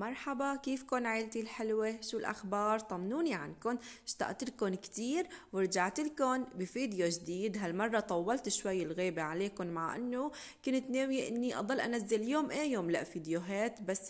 مرحبا كيفكن عيلتي الحلوة شو الأخبار طمنوني عنكن اشتقت لكم كتير ورجعت لكم بفيديو جديد هالمرة طولت شوي الغيبة عليكم مع انه كنت ناوية اني اضل انزل يوم ايه يوم لا فيديوهات بس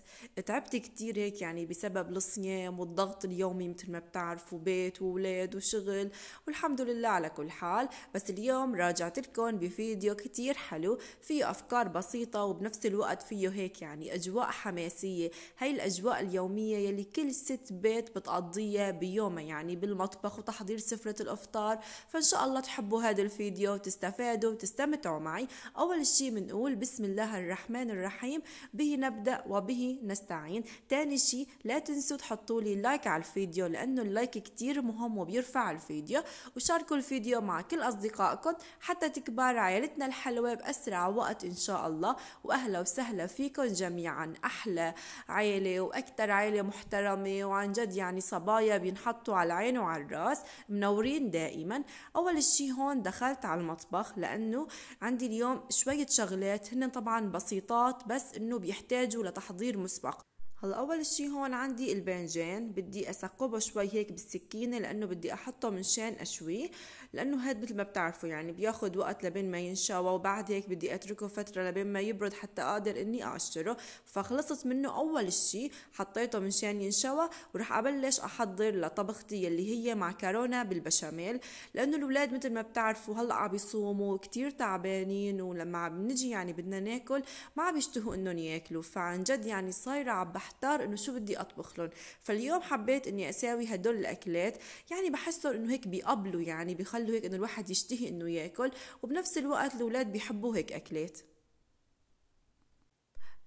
تعبت كتير هيك يعني بسبب الصيام والضغط اليومي مثل ما بتعرفوا بيت وولاد وشغل والحمد لله على كل حال بس اليوم راجعت لكم بفيديو كتير حلو فيه افكار بسيطة وبنفس الوقت فيه هيك يعني اجواء حماسية هي الأجواء اليومية يلي كل ست بيت بتقضيها بيومها يعني بالمطبخ وتحضير سفرة الإفطار فإن شاء الله تحبوا هذا الفيديو وتستفادوا وتستمتعوا معي أول شيء بنقول بسم الله الرحمن الرحيم به نبدأ وبه نستعين تاني شيء لا تنسوا تحطوا لي لايك على الفيديو لأنه اللايك كتير مهم وبيرفع الفيديو وشاركوا الفيديو مع كل أصدقائكم حتى تكبر عائلتنا الحلوة بأسرع وقت إن شاء الله وأهلا وسهلا فيكم جميعا أحلى عائلة عيلة وأكثر عيلة محترمة وعن جد يعني صبايا بينحطوا على العين وعلى الراس منورين دائما أول شيء هون دخلت على المطبخ لأنه عندي اليوم شوية شغلات هن طبعا بسيطات بس إنه بيحتاجوا لتحضير مسبق هلا اول شي هون عندي البنجان بدي اثقبه شوي هيك بالسكينه لانه بدي احطه من شان اشويه لانه هاد مثل ما بتعرفوا يعني بياخذ وقت لبين ما ينشوى وبعد هيك بدي اتركه فتره لبين ما يبرد حتى اقدر اني اقشره فخلصت منه اول شي حطيته من شان ينشوى وراح ابلش احضر لطبختي اللي هي معكرونه بالبشاميل لانه الاولاد مثل ما بتعرفوا هلا عم يصوموا كثير تعبانين ولما عم نجي يعني بدنا ناكل ما عم بيشتهوا انهم ياكلوا فعن جد يعني صايره عم احتار انه شو بدي اطبخ لهم فاليوم حبيت اني اساوي هدول الاكلات يعني بحسهم انه هيك بيقبلوا يعني بيخلوا هيك انه الواحد يشتهي انه ياكل وبنفس الوقت الاولاد بيحبوا هيك اكلات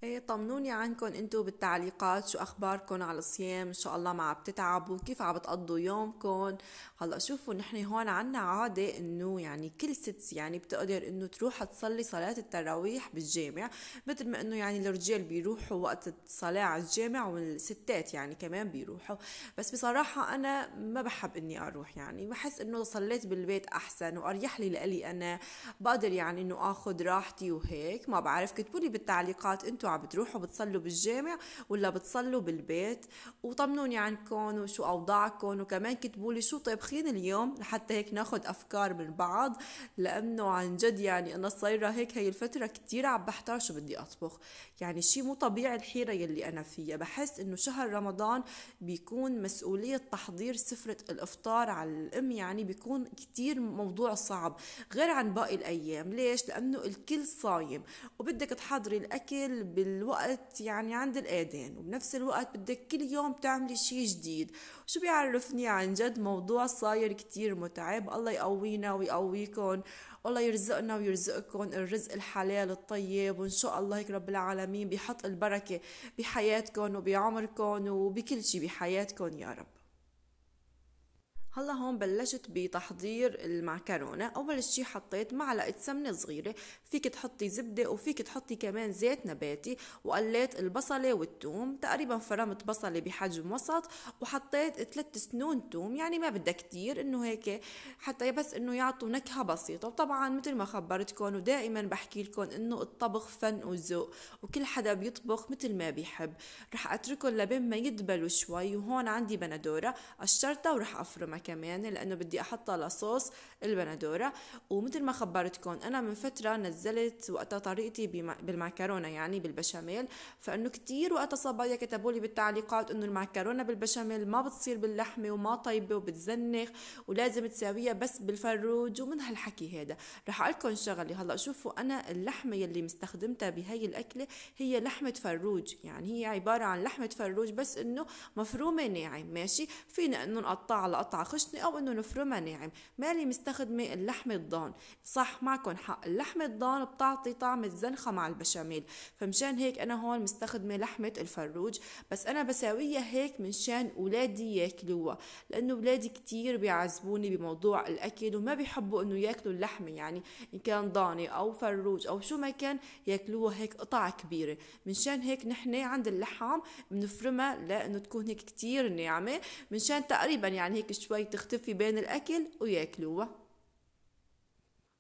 ايه طمنوني عنكم انتو بالتعليقات شو اخباركم على الصيام ان شاء الله ما عم تتعبوا كيف عم بتقضوا يومكم هلا شوفوا نحن هون عنا عادة انه يعني كل ست يعني بتقدر انه تروح تصلي صلاة التراويح بالجامع مثل ما انه يعني الرجال بيروحوا وقت الصلاة على الجامع والستات يعني كمان بيروحوا بس بصراحة انا ما بحب اني اروح يعني بحس انه صليت بالبيت احسن واريح لي لالي انا بقدر يعني انه اخذ راحتي وهيك ما بعرف كتبوا لي بالتعليقات انتو بتروحوا بتصلوا بالجامع ولا بتصلوا بالبيت وطمنوني عنكم وشو أوضاعكم وكمان كتبوا لي شو طابخين اليوم لحتى هيك ناخذ أفكار من بعض لأنه عن جد يعني أنا صايرة هيك هي الفترة كثير عم بحتار شو بدي أطبخ يعني شيء مو طبيعي الحيرة يلي أنا فيها بحس إنه شهر رمضان بيكون مسؤولية تحضير سفرة الإفطار على الأم يعني بيكون كثير موضوع صعب غير عن باقي الأيام ليش؟ لأنه الكل صايم وبدك تحضري الأكل بالوقت يعني عند الآذان وبنفس الوقت بدك كل يوم تعملي شي جديد شو بيعرفني عن جد موضوع صاير كتير متعب الله يقوينا ويقويكم والله يرزقنا ويرزقكم الرزق الحلال الطيب وان شاء الله هيك رب العالمين بيحط البركه بحياتكم وبعمركم وبكل شيء بحياتكم يا رب هلا هون بلشت بتحضير المعكرونة أول شي حطيت معلقة سمنة صغيرة فيك تحطي زبدة وفيك تحطي كمان زيت نباتي وقليت البصلة والثوم تقريبا فرمت بصلة بحجم وسط وحطيت ثلاث سنون توم يعني ما بدها كتير انه هيك حتى بس انه يعطوا نكهة بسيطة وطبعا مثل ما خبرتكم ودائما بحكي لكم انه الطبخ فن وذوق وكل حدا بيطبخ مثل ما بيحب رح اتركهم لبين ما يدبلوا شوي وهون عندي بندورة قشرتها ورح افرمها كمان لانه بدي احطها لصوص البندوره ومثل ما خبرتكم انا من فتره نزلت وقتها طريقتي بالمعكرونه يعني بالبشاميل فانه كتير وقتها صبايا كتبوا لي بالتعليقات انه المعكرونه بالبشاميل ما بتصير باللحمه وما طيبه وبتزنخ ولازم تساويها بس بالفروج ومن هالحكي هذا رح اقول لكم شغله هلا شوفوا انا اللحمه يلي مستخدمتها بهي الاكله هي لحمه فروج يعني هي عباره عن لحمه فروج بس انه مفرومه ناعم ماشي فينا انه نقطعها لقطعه خشنه او انه نفرمها ناعم مالي مستخدم تخدمي اللحمة الضان صح معكم حق اللحمة الضان بتعطي طعم الزنخة مع البشاميل فمشان هيك أنا هون مستخدمة لحمة الفروج بس أنا بساويها هيك منشان أولادي ياكلوها لأنه أولادي كتير بيعذبوني بموضوع الأكل وما بيحبوا إنه ياكلوا اللحمة يعني إن كان ضاني أو فروج أو شو ما كان ياكلوها هيك قطع كبيرة منشان هيك نحن عند اللحم بنفرمها لأنه تكون هيك كتير ناعمة منشان تقريبا يعني هيك شوي تختفي بين الأكل وياكلوها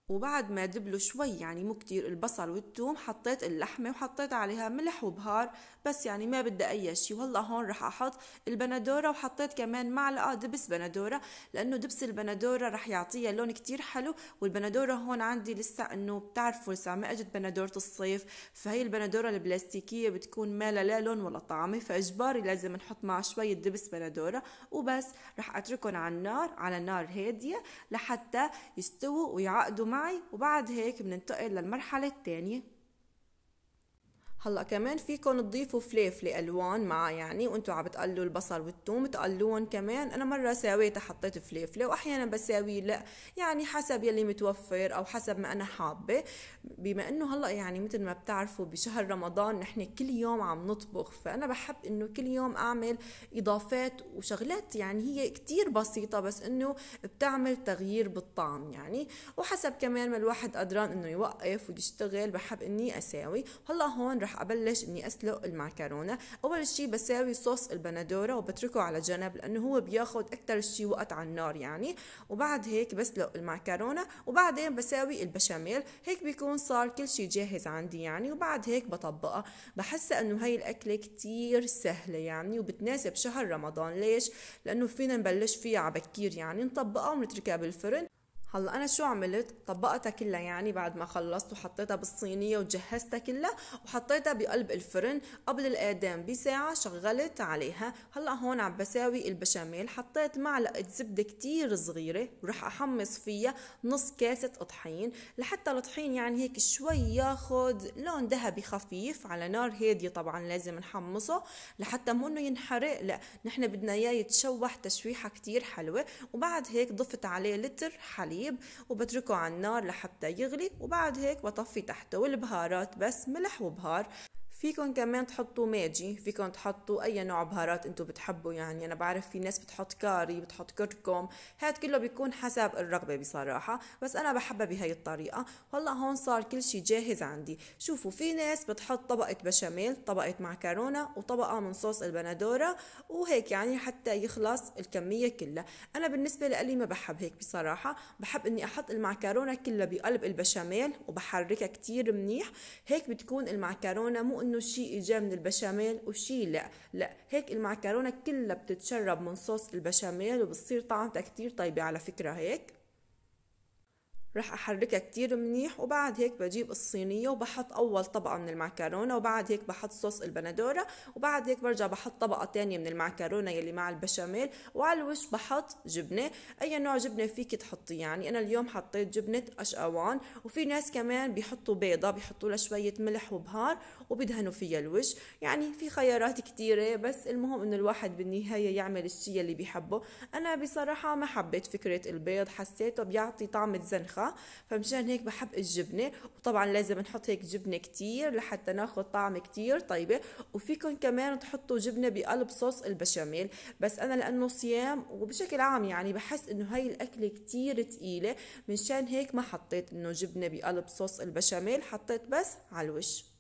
وبعد ما دبلوا شوي يعني مو كتير البصل والثوم حطيت اللحمة وحطيت عليها ملح وبهار بس يعني ما بدي أي شيء والله هون رح أحط البندورة وحطيت كمان معلقة دبس بندورة لأنه دبس البندورة رح يعطيها لون كتير حلو والبندورة هون عندي لسه أنه بتعرفوا لسه ما أجت بندورة الصيف فهي البندورة البلاستيكية بتكون ما لا لون ولا طعمة فإجباري لازم نحط معها شوية دبس بندورة وبس رح أتركهم على النار على نار هادية لحتى يستووا ويعقدوا معي وبعد هيك بننتقل للمرحلة الثانية هلا كمان فيكم تضيفوا فليفله الوان مع يعني وانتوا عم بتقلوا البصل والثوم تقلوهم كمان انا مره ساويتها حطيت فليفله واحيانا بساوي لا يعني حسب يلي متوفر او حسب ما انا حابه بما انه هلا يعني مثل ما بتعرفوا بشهر رمضان نحن كل يوم عم نطبخ فانا بحب انه كل يوم اعمل اضافات وشغلات يعني هي كتير بسيطه بس انه بتعمل تغيير بالطعم يعني وحسب كمان ما الواحد قدران انه يوقف ويشتغل بحب اني اساوي هلا هون رح راح أبلش إني أسلق المعكرونة أول شيء بساوي صوص البندورة وبتركه على جنب لأنه هو بياخد اكثر شيء وقت على النار يعني وبعد هيك بسلق المعكرونة وبعدين بساوي البشاميل هيك بيكون صار كل شيء جاهز عندي يعني وبعد هيك بطبقها بحس إنه هي الأكلة كثير سهلة يعني وبتناسب شهر رمضان ليش؟ لأنه فينا نبلش فيها على بكير يعني نطبقها ونتركها بالفرن هلا انا شو عملت طبقتها كلها يعني بعد ما خلصت وحطيتها بالصينيه وجهزتها كلها وحطيتها بقلب الفرن قبل الاقدام بساعه شغلت عليها هلا هون عم بساوي البشاميل حطيت معلقه زبده كتير صغيره وراح احمص فيها نص كاسه طحين لحتى الطحين يعني هيك شوي ياخد لون ذهبي خفيف على نار هاديه طبعا لازم نحمصه لحتى مو انه ينحرق لا نحن بدنا اياه يتشوح تشويحه كتير حلوه وبعد هيك ضفت عليه لتر حليب الحليب وبتركه على النار لحتى يغلي وبعد هيك بطفي تحته والبهارات بس ملح وبهار فيكم كمان تحطوا ماجي فيكم تحطوا اي نوع بهارات انتم بتحبوا يعني انا بعرف في ناس بتحط كاري بتحط كركم هاد كله بيكون حسب الرغبه بصراحه بس انا بحبها بهي الطريقه هلا هون صار كل شيء جاهز عندي شوفوا في ناس بتحط طبقه بشاميل طبقه معكرونه وطبقه من صوص البندوره وهيك يعني حتى يخلص الكميه كلها انا بالنسبه لي ما بحب هيك بصراحه بحب اني احط المعكرونه كلها بقلب البشاميل وبحركها كتير منيح هيك بتكون المعكرونه مو انه الشيء جاء من البشاميل وشيء لا لا هيك المعكرونه كلها بتتشرب من صوص البشاميل وبتصير طعمتها كتير طيبه على فكره هيك رح احركها كتير منيح وبعد هيك بجيب الصينية وبحط اول طبقة من المعكرونة وبعد هيك بحط صوص البندورة وبعد هيك برجع بحط طبقة تانية من المعكرونة يلي مع البشاميل وعلى الوش بحط جبنة اي نوع جبنة فيك تحطي يعني انا اليوم حطيت جبنة اشقوان وفي ناس كمان بيحطوا بيضة بيحطوا لها شوية ملح وبهار وبدهنوا فيها الوش يعني في خيارات كتيرة بس المهم انه الواحد بالنهاية يعمل الشيء اللي بيحبه انا بصراحة ما حبيت فكرة البيض حسيته بيعطي طعمة زنخة فمشان هيك بحب الجبنة وطبعا لازم نحط هيك جبنة كتير لحتى ناخد طعم كتير طيبة وفيكم كمان تحطوا جبنة بقلب صوص البشاميل بس أنا لأنه صيام وبشكل عام يعني بحس إنه هاي الأكلة كتير تقيلة منشان هيك ما حطيت إنه جبنة بقلب صوص البشاميل حطيت بس على الوش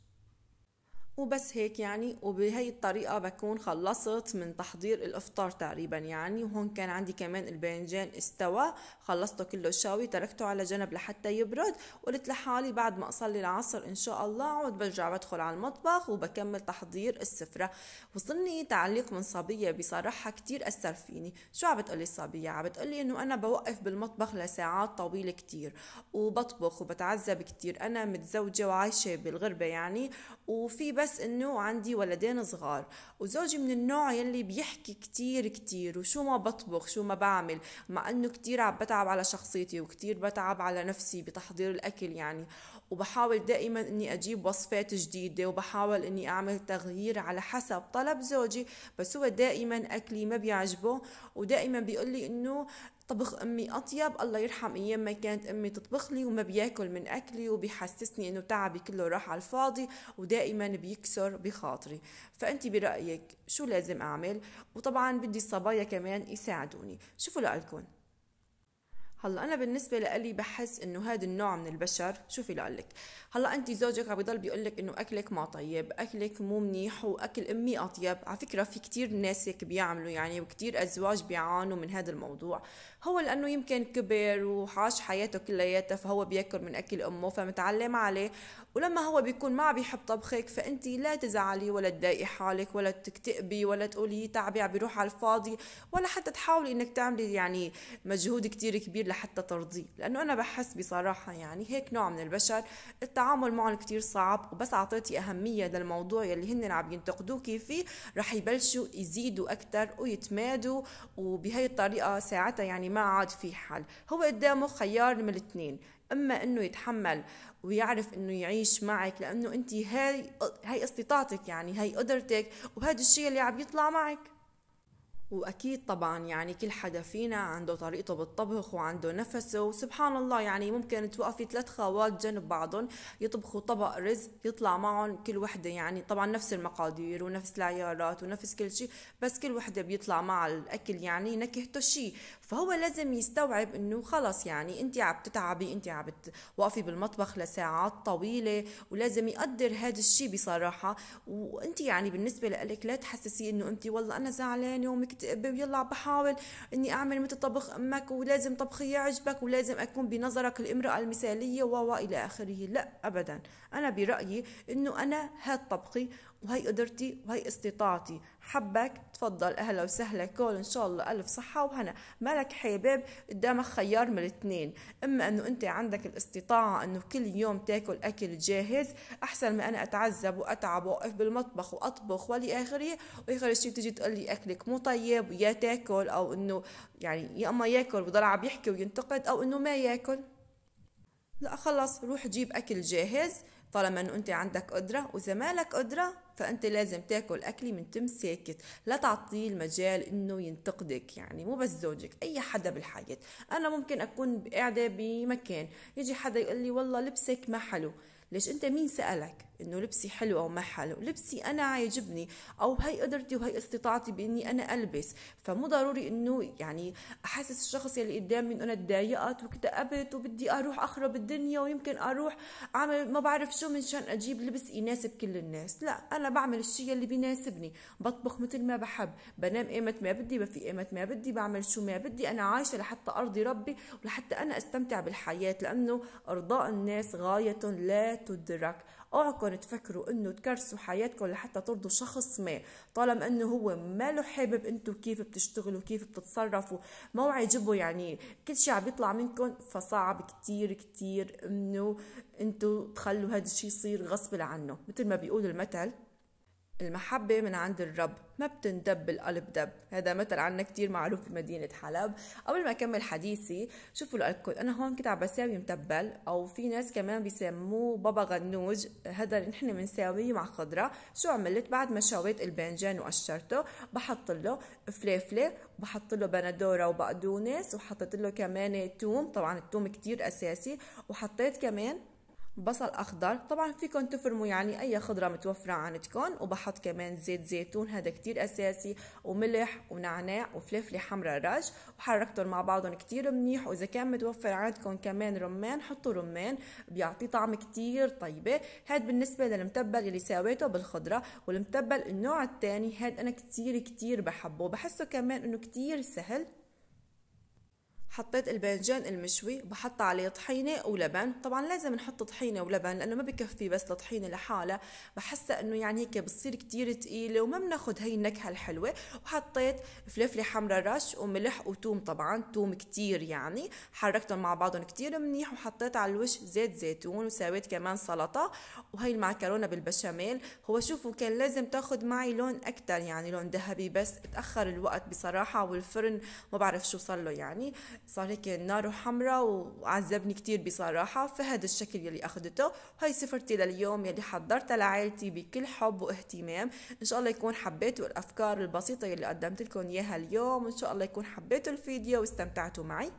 وبس هيك يعني وبهي الطريقة بكون خلصت من تحضير الإفطار تقريبا يعني وهون كان عندي كمان الباذنجان استوى خلصته كله شاوي تركته على جنب لحتى يبرد قلت لحالي بعد ما أصلي العصر إن شاء الله أقعد برجع بدخل على المطبخ وبكمل تحضير السفرة وصلني تعليق من صبية بصراحة كتير أثر فيني شو عم بتقولي الصبية عم بتقولي إنه أنا بوقف بالمطبخ لساعات طويلة كتير وبطبخ وبتعذب كتير أنا متزوجة وعايشة بالغربة يعني وفي بس انه عندي ولدين صغار وزوجي من النوع يلي بيحكي كتير كتير وشو ما بطبخ شو ما بعمل مع انه كتير عم بتعب على شخصيتي وكتير بتعب على نفسي بتحضير الاكل يعني وبحاول دائما اني اجيب وصفات جديده وبحاول اني اعمل تغيير على حسب طلب زوجي بس هو دائما اكلي ما بيعجبه ودائما بيقول لي انه طبخ امي اطيب الله يرحم ايام ما كانت امي تطبخ لي وما بياكل من اكلي وبيحسسني انه تعبي كله راح على الفاضي ودائما بيكسر بخاطري فانت برايك شو لازم اعمل وطبعا بدي الصبايا كمان يساعدوني شوفوا لقلكم هلا انا بالنسبه لإلي بحس انه هذا النوع من البشر شوفي لقلك هلا انت زوجك عم يضل بيقول لك انه اكلك ما طيب اكلك مو منيح واكل امي اطيب على فكره في كتير ناس هيك بيعملوا يعني وكتير ازواج بيعانوا من هذا الموضوع هو لانه يمكن كبر وعاش حياته كلياتها فهو بياكل من اكل امه فمتعلم عليه ولما هو بيكون ما عم يحب طبخك فانت لا تزعلي ولا تضايقي حالك ولا تكتئبي ولا تقولي تعبي عم بيروح على الفاضي ولا حتى تحاولي انك تعملي يعني مجهود كتير كبير لحتى ترضيه لانه انا بحس بصراحه يعني هيك نوع من البشر التعامل معهم كتير صعب وبس اعطيتي اهميه للموضوع يلي هن عم ينتقدوكي فيه رح يبلشوا يزيدوا اكثر ويتمادوا وبهي الطريقه ساعتها يعني ما عاد في حل هو قدامه خيار من الاثنين اما انه يتحمل ويعرف انه يعيش معك لانه انت هاي هاي استطاعتك يعني هاي قدرتك وهذا الشيء اللي عم يطلع معك واكيد طبعا يعني كل حدا فينا عنده طريقته بالطبخ وعنده نفسه وسبحان الله يعني ممكن توقفي ثلاث خوات جنب بعضهم يطبخوا طبق رز يطلع معهم كل وحده يعني طبعا نفس المقادير ونفس العيارات ونفس كل شيء بس كل وحده بيطلع مع الاكل يعني نكهته شيء فهو لازم يستوعب انه خلص يعني انت عم تتعبي انت عم توقفي بالمطبخ لساعات طويله ولازم يقدر هذا الشيء بصراحه وانت يعني بالنسبه لك لا تحسسي انه انت والله انا زعلانه يومك تقبي ويلا بحاول اني اعمل مثل طبخ امك ولازم طبخي يعجبك ولازم اكون بنظرك الامراه المثاليه و الى اخره لا ابدا انا برايي انه انا هاد طبخي وهي قدرتي وهي استطاعتي حبك تفضل اهلا وسهلا كل ان شاء الله الف صحه وهنا مالك حبيب قدامك خيار من الاثنين اما انه انت عندك الاستطاعه انه كل يوم تاكل اكل جاهز احسن ما انا اتعذب واتعب واقف بالمطبخ واطبخ والى اخره واخر شيء تجي تقول لي اكلك مو طيب ويا تاكل او انه يعني يا اما ياكل وضل عم يحكي وينتقد او انه ما ياكل لا خلص روح جيب اكل جاهز طالما انه انت عندك قدره واذا مالك قدره فانت لازم تاكل اكلي من تم ساكت لا تعطيه المجال انه ينتقدك يعني مو بس زوجك اي حدا بالحياه انا ممكن اكون قاعده بمكان يجي حدا يقول لي والله لبسك ما حلو ليش انت مين سالك انه لبسي حلو او ما حلو لبسي انا عاجبني او هي قدرتي وهي استطاعتي باني انا البس فمو ضروري انه يعني احسس الشخص اللي قدامي انه انا تضايقت واكتئبت وبدي اروح اخرب الدنيا ويمكن اروح اعمل ما بعرف شو منشان اجيب لبس يناسب كل الناس لا انا بعمل الشيء اللي بيناسبني بطبخ مثل ما بحب بنام ايمت ما بدي بفي ايمت ما بدي بعمل شو ما بدي انا عايشه لحتى ارضي ربي ولحتى انا استمتع بالحياه لانه ارضاء الناس غايه لا تدرك اوعكم تفكروا انه تكرسوا حياتكم لحتى ترضوا شخص ما طالما انه هو ما له حابب انتم كيف بتشتغلوا كيف بتتصرفوا ما عاجبه يعني كل شيء عم يطلع منكم فصعب كتير كتير انه انتم تخلوا هذا الشيء يصير غصب عنه مثل ما بيقول المثل المحبة من عند الرب ما بتندب بالقلب دب هذا مثل عنا كتير معروف بمدينة حلب قبل ما أكمل حديثي شوفوا لكم أنا هون كنت عم بساوي متبل أو في ناس كمان بيسموه بابا غنوج هذا اللي نحن بنساويه مع خضرة شو عملت بعد ما شويت البنجان وقشرته بحط له فليفلة وبحط له بندورة وبقدونس وحطيت له كمان توم طبعا التوم كتير أساسي وحطيت كمان بصل اخضر طبعا فيكم تفرموا يعني اي خضره متوفره عندكم وبحط كمان زيت زيتون هذا كتير اساسي وملح ونعناع وفلفله حمراء رش وحركتهم مع بعضهم كتير منيح واذا كان متوفر عندكم كمان رمان حطوا رمان بيعطيه طعم كتير طيبه هاد بالنسبه للمتبل اللي ساويته بالخضره والمتبل النوع الثاني هاد انا كتير كتير بحبه بحسه كمان انه كتير سهل حطيت البنجان المشوي وبحط عليه طحينة ولبن طبعا لازم نحط طحينة ولبن لأنه ما بكفي بس الطحينة لحالها بحسها أنه يعني هيك بتصير كتير تقيلة وما بناخد هي النكهة الحلوة وحطيت فلفلة حمرة رش وملح وتوم طبعا توم كتير يعني حركتهم مع بعضهم كتير منيح وحطيت على الوش زيت زيتون وساويت كمان سلطة وهي المعكرونة بالبشاميل هو شوفوا كان لازم تاخد معي لون أكتر يعني لون ذهبي بس تأخر الوقت بصراحة والفرن ما بعرف شو صار له يعني صار هيك ناره حمراء وعذبني كتير بصراحة فهذا الشكل يلي أخدته وهي سفرتي لليوم يلي حضرتها لعائلتي بكل حب واهتمام إن شاء الله يكون حبيتوا الأفكار البسيطة يلي قدمت لكم إياها اليوم وإن شاء الله يكون حبيتوا الفيديو واستمتعتوا معي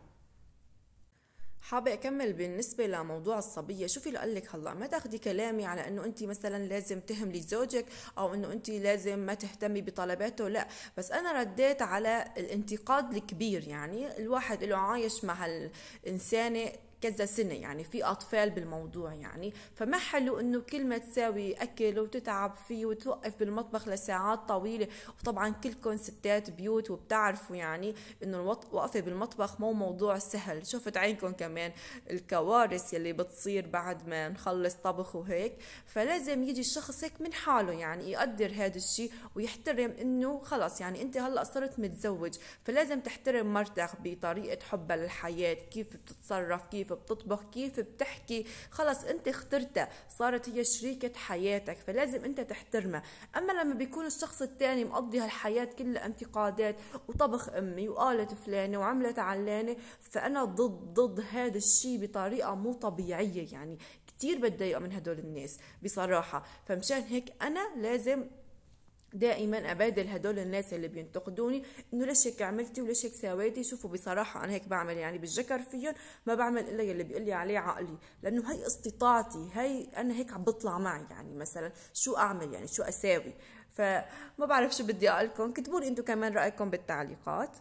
حابة أكمل بالنسبة لموضوع الصبية شوفي لقلك هلا ما تاخدي كلامي على أنه أنت مثلا لازم تهملي زوجك أو أنه أنت لازم ما تهتمي بطلباته لا بس أنا رديت على الانتقاد الكبير يعني الواحد اللي عايش مع الإنسانة كذا سنة يعني في أطفال بالموضوع يعني فما حلو إنه كل ما تساوي أكل وتتعب فيه وتوقف بالمطبخ لساعات طويلة وطبعا كلكم ستات بيوت وبتعرفوا يعني إنه الوقفة بالمطبخ مو موضوع سهل شفت عينكم كمان الكوارث يلي بتصير بعد ما نخلص طبخ وهيك فلازم يجي الشخص هيك من حاله يعني يقدر هذا الشيء ويحترم إنه خلص يعني أنت هلا صرت متزوج فلازم تحترم مرتك بطريقة حبها للحياة كيف بتتصرف كيف بتطبخ كيف بتحكي خلص انت اخترتها صارت هي شريكة حياتك فلازم انت تحترمها اما لما بيكون الشخص الثاني مقضي هالحياة كلها انتقادات وطبخ امي وقالت فلانة وعملت علانة فانا ضد ضد هذا الشيء بطريقة مو طبيعية يعني كتير بتضايق من هدول الناس بصراحة فمشان هيك انا لازم دائما ابادل هدول الناس اللي بينتقدوني انه ليش هيك عملتي وليش هيك سويتي شوفوا بصراحه انا هيك بعمل يعني بالجكر فيهم ما بعمل الا يلي بيقول لي عليه عقلي لانه هي استطاعتي هي انا هيك عم بطلع معي يعني مثلا شو اعمل يعني شو اساوي فما بعرف شو بدي اقول لكم كتبوا لي انتم كمان رايكم بالتعليقات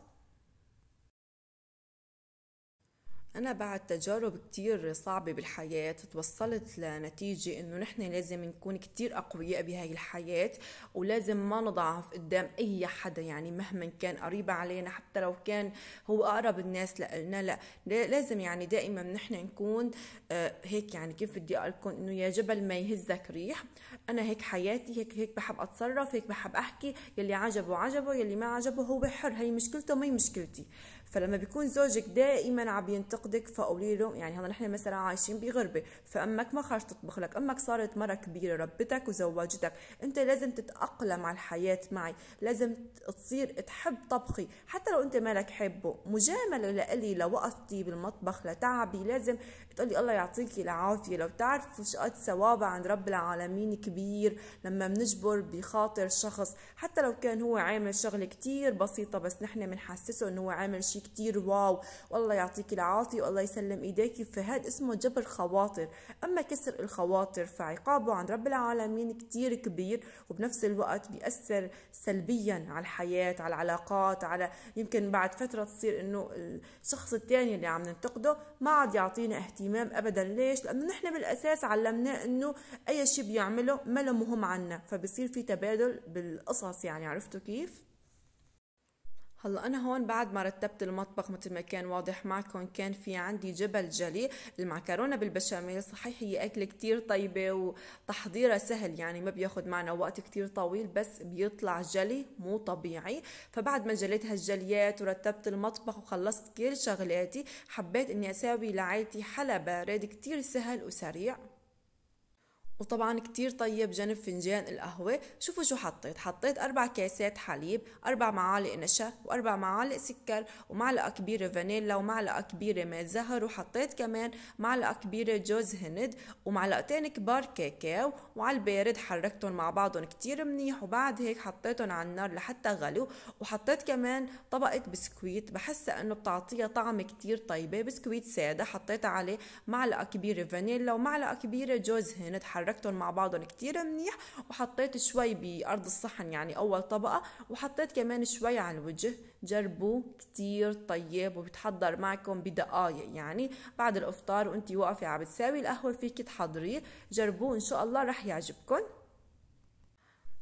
أنا بعد تجارب كتير صعبة بالحياة توصلت لنتيجة إنه نحن لازم نكون كتير أقوياء بهاي الحياة ولازم ما نضعف قدام أي حدا يعني مهما كان قريب علينا حتى لو كان هو أقرب الناس لإلنا لا لازم يعني دائما نحن نكون آه، هيك يعني كيف بدي أقول لكم إنه يا جبل ما يهزك ريح أنا هيك حياتي هيك هيك بحب أتصرف هيك بحب أحكي يلي عجبه عجبه يلي ما عجبه هو حر هي مشكلته ما هي مشكلتي فلما بيكون زوجك دائما عم ينتقدك فقولي له يعني هلا نحن مثلا عايشين بغربه فامك ما خرجت تطبخ لك امك صارت مره كبيره ربتك وزوجتك انت لازم تتاقلم على الحياه معي لازم تصير تحب طبخي حتى لو انت مالك حبه مجامله لإلي لوقفتي بالمطبخ لتعبي لازم بتقولي الله يعطيكي العافيه لو بتعرفوا شقد ثوابها عند رب العالمين كبير لما بنجبر بخاطر شخص حتى لو كان هو عامل شغله كتير بسيطه بس نحن بنحسسه انه هو عامل شيء كتير واو والله يعطيكي العافيه والله يسلم ايديكي فهاد اسمه جبر خواطر اما كسر الخواطر فعقابه عند رب العالمين كتير كبير وبنفس الوقت بيأثر سلبيا على الحياه على العلاقات على يمكن بعد فتره تصير انه الشخص الثاني اللي عم ننتقده ما عاد يعطينا اهتمام اهتمام ابدا ليش لانه نحن بالاساس علمناه انه اي شيء بيعمله ما له مهم عنا فبصير في تبادل بالقصص يعني عرفتوا كيف هلا انا هون بعد ما رتبت المطبخ مثل ما كان واضح معكم كان في عندي جبل جلي المعكرونه بالبشاميل صحيح هي اكله كتير طيبه وتحضيرها سهل يعني ما بياخد معنا وقت كتير طويل بس بيطلع جلي مو طبيعي فبعد ما جليت هالجليات ورتبت المطبخ وخلصت كل شغلاتي حبيت اني اساوي لعائلتي حلا بارد كتير سهل وسريع وطبعا كتير طيب جنب فنجان القهوة شوفوا شو حطيت حطيت أربع كاسات حليب أربع معالق نشا وأربع معالق سكر ومعلقة كبيرة فانيلا ومعلقة كبيرة ماء زهر وحطيت كمان معلقة كبيرة جوز هند ومعلقتين كبار كاكاو وعلى البارد حركتهم مع بعضهم كتير منيح وبعد هيك حطيتهم على النار لحتى غلوا وحطيت كمان طبقة بسكويت بحسها انه بتعطيها طعم كتير طيبة بسكويت سادة حطيت عليه معلقة كبيرة فانيلا ومعلقة كبيرة جوز هند حركت حركتهم مع بعضهم كتير منيح وحطيت شوي بأرض الصحن يعني أول طبقة وحطيت كمان شوي على الوجه جربوا كتير طيب وبتحضر معكم بدقايق يعني بعد الإفطار وأنتي واقفة عم بتساوي القهوة فيك تحضريه جربوه إن شاء الله رح يعجبكم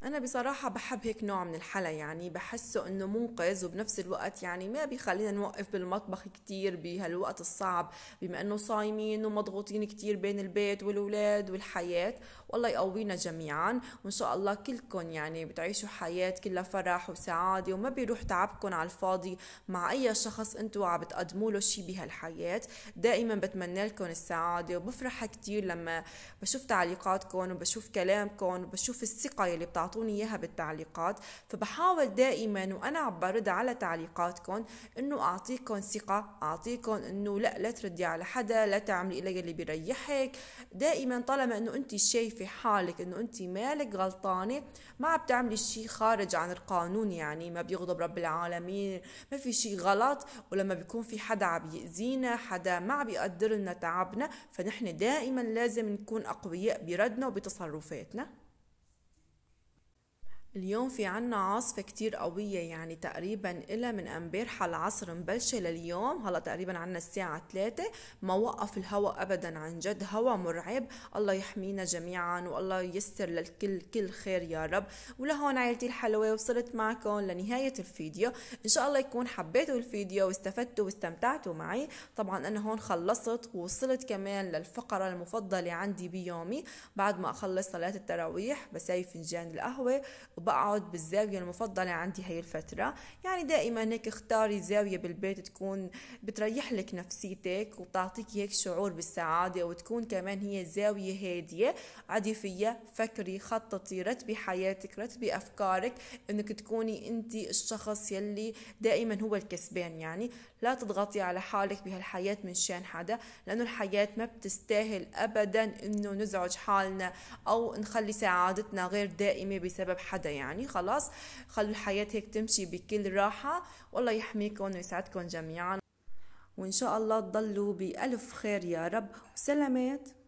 أنا بصراحة بحب هيك نوع من الحلا يعني بحسه إنه منقذ وبنفس الوقت يعني ما بيخلينا نوقف بالمطبخ كتير بهالوقت الصعب بما إنه صايمين ومضغوطين كتير بين البيت والولاد والحياة والله يقوينا جميعا وان شاء الله كلكم يعني بتعيشوا حياه كلها فرح وسعاده وما بيروح تعبكم على الفاضي مع اي شخص انتوا عم بتقدموا له شيء بهالحياه دائما بتمنى لكم السعاده وبفرح كثير لما بشوف تعليقاتكم وبشوف كلامكم وبشوف الثقه يلي بتعطوني اياها بالتعليقات فبحاول دائما وانا عم برد على تعليقاتكم انه اعطيكم ثقه اعطيكم انه لا لا تردي على حدا لا تعملي الي اللي بيريحك دائما طالما انه انت شايفه في حالك انه انت مالك غلطانه ما بتعملي شيء خارج عن القانون يعني ما بيغضب رب العالمين ما في شيء غلط ولما بيكون في حدا عم يأذينا حدا ما عم يقدر لنا تعبنا فنحن دائما لازم نكون اقوياء بردنا وبتصرفاتنا اليوم في عنا عاصفة كتير قوية يعني تقريبا إلى من امبارحة العصر مبلشة لليوم هلا تقريبا عنا الساعة ثلاثة ما وقف الهواء أبدا عن جد هواء مرعب الله يحمينا جميعا والله ييسر للكل كل خير يا رب ولهون عيلتي الحلوة وصلت معكم لنهاية الفيديو إن شاء الله يكون حبيتوا الفيديو واستفدتوا واستمتعتوا معي طبعا أنا هون خلصت ووصلت كمان للفقرة المفضلة عندي بيومي بعد ما أخلص صلاة التراويح بساوي فنجان القهوة وبقعد بالزاوية المفضلة عندي هاي الفترة يعني دائما هيك اختاري زاوية بالبيت تكون بتريح لك نفسيتك وبتعطيك هيك شعور بالسعادة وتكون كمان هي زاوية هادية فيها فكري خططي رتبي حياتك رتبي أفكارك انك تكوني انت الشخص يلي دائما هو الكسبان يعني لا تضغطي على حالك بهالحياة من شان حدا لأنه الحياة ما بتستاهل أبدا انه نزعج حالنا أو نخلي سعادتنا غير دائمة بسبب حدا يعني خلاص خلوا الحياة هيك تمشي بكل راحة والله يحميكم ويسعدكم جميعا وإن شاء الله تضلوا بألف خير يا رب وسلامات